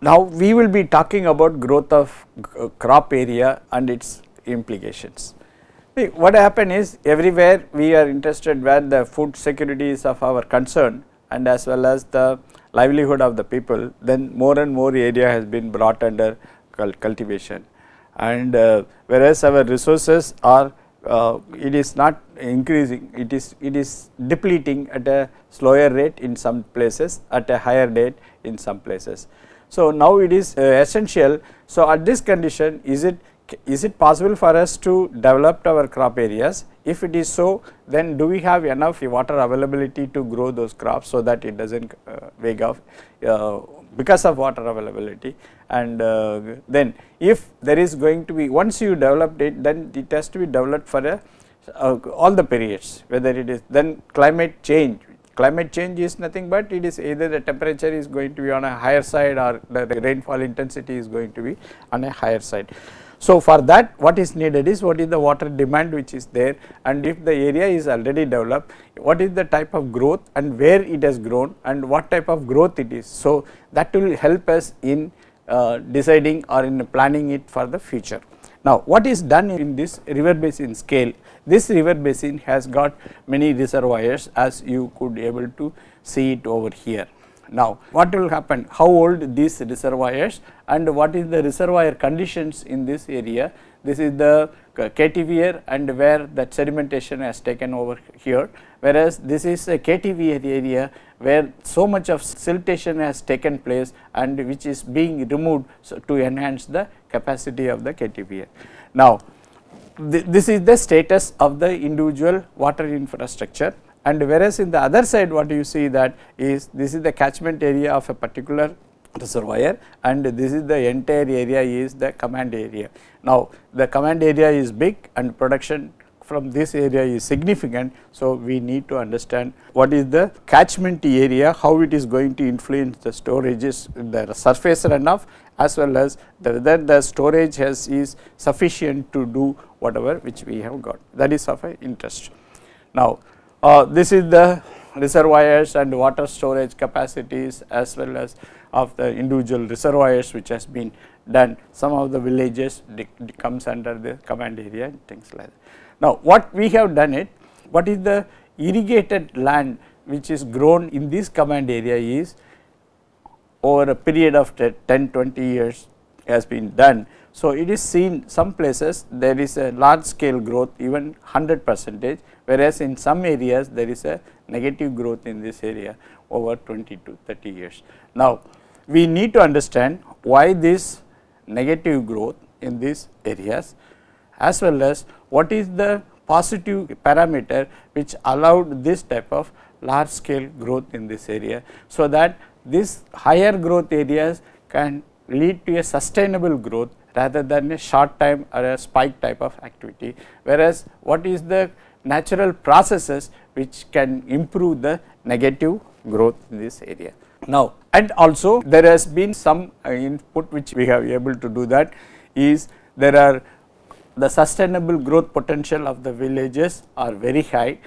Now we will be talking about growth of uh, crop area and its implications. What happened is everywhere we are interested where the food security is of our concern and as well as the livelihood of the people then more and more area has been brought under cultivation and uh, whereas our resources are uh, it is not increasing it is it is depleting at a slower rate in some places at a higher rate in some places. So, now it is uh, essential. So, at this condition is it is it possible for us to develop our crop areas? If it is so, then do we have enough water availability to grow those crops so that it does not uh, wake off uh, because of water availability and uh, then if there is going to be once you developed it then it has to be developed for a, uh, all the periods whether it is then climate change climate change is nothing but it is either the temperature is going to be on a higher side or the, the rainfall intensity is going to be on a higher side. So, for that what is needed is what is the water demand which is there and if the area is already developed, what is the type of growth and where it has grown and what type of growth it is. So, that will help us in uh, deciding or in planning it for the future. Now, what is done in this river basin scale? This river basin has got many reservoirs as you could able to see it over here. Now, what will happen? How old these reservoirs and what is the reservoir conditions in this area? This is the uh, KTVR and where that sedimentation has taken over here, whereas this is a KTVR area where so much of siltation has taken place and which is being removed so to enhance the capacity of the KTVR. Now, th this is the status of the individual water infrastructure and whereas in the other side what you see that is this is the catchment area of a particular reservoir and this is the entire area is the command area. Now, the command area is big and production from this area is significant. So, we need to understand what is the catchment area, how it is going to influence the storages, the surface runoff as well as whether the storage has is sufficient to do whatever which we have got that is of interest. Now, uh, this is the reservoirs and water storage capacities as well as of the individual reservoirs which has been done. Some of the villages comes under the command area and things like that. Now, what we have done it, what is the irrigated land which is grown in this command area is over a period of 10, 20 years has been done. So, it is seen some places there is a large scale growth even 100 percentage whereas, in some areas there is a negative growth in this area over 20 to 30 years. Now, we need to understand why this negative growth in these areas as well as what is the positive parameter which allowed this type of large scale growth in this area. So, that this higher growth areas can lead to a sustainable growth rather than a short time or a spike type of activity. Whereas, what is the natural processes which can improve the negative growth in this area. Now, and also there has been some uh, input which we have able to do that is there are the sustainable growth potential of the villages are very high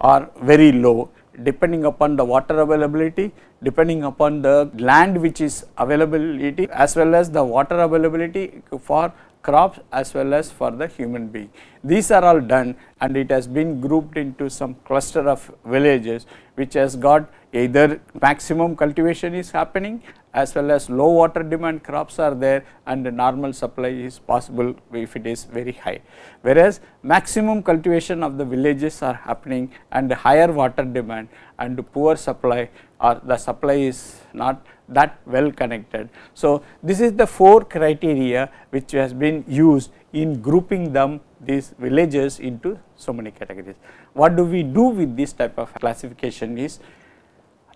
or very low depending upon the water availability, depending upon the land which is availability as well as the water availability for crops as well as for the human being. These are all done and it has been grouped into some cluster of villages which has got either maximum cultivation is happening as well as low water demand crops are there and the normal supply is possible if it is very high. Whereas, maximum cultivation of the villages are happening and higher water demand and poor supply or the supply is not that well connected. So, this is the four criteria which has been used in grouping them these villages into so many categories. What do we do with this type of classification is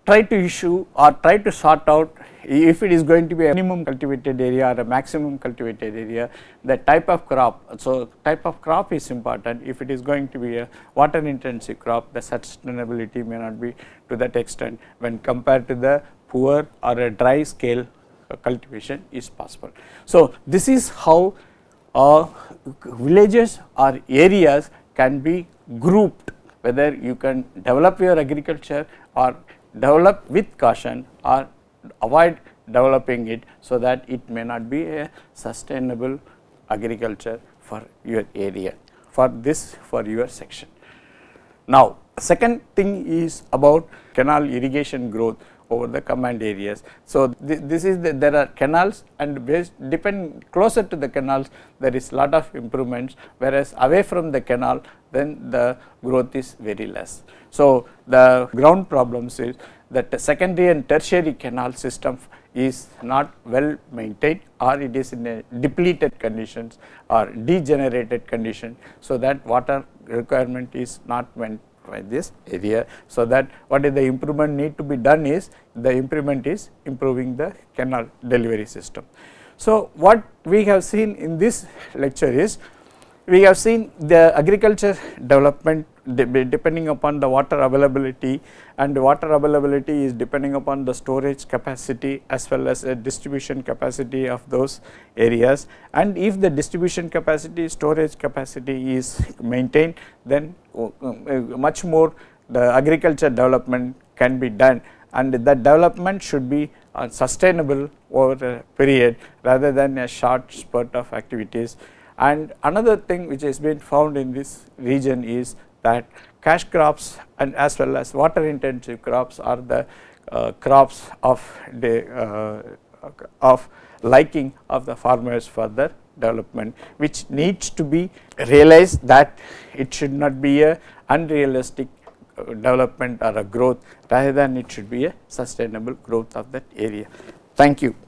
try to issue or try to sort out if it is going to be a minimum cultivated area or a maximum cultivated area the type of crop. So, type of crop is important if it is going to be a water intensive crop the sustainability may not be to that extent when compared to the poor or a dry scale cultivation is possible. So, this is how uh, villages or areas can be grouped whether you can develop your agriculture or develop with caution or avoid developing it so that it may not be a sustainable agriculture for your area for this for your section. Now, second thing is about canal irrigation growth over the command areas. So, th this is the, there are canals and based depend closer to the canals there is lot of improvements whereas away from the canal then the growth is very less. So, the ground problems is that the secondary and tertiary canal system is not well maintained or it is in a depleted conditions or degenerated condition. So, that water requirement is not met by this area. So, that what is the improvement need to be done is the improvement is improving the canal delivery system. So, what we have seen in this lecture is we have seen the agriculture development depending upon the water availability and water availability is depending upon the storage capacity as well as a distribution capacity of those areas and if the distribution capacity storage capacity is maintained then uh, uh, much more the agriculture development can be done and that development should be uh, sustainable over a period rather than a short spurt of activities and another thing which has been found in this region is that cash crops and as well as water intensive crops are the uh, crops of the uh, of liking of the farmers for their development which needs to be realized that it should not be a unrealistic uh, development or a growth rather than it should be a sustainable growth of that area. Thank you.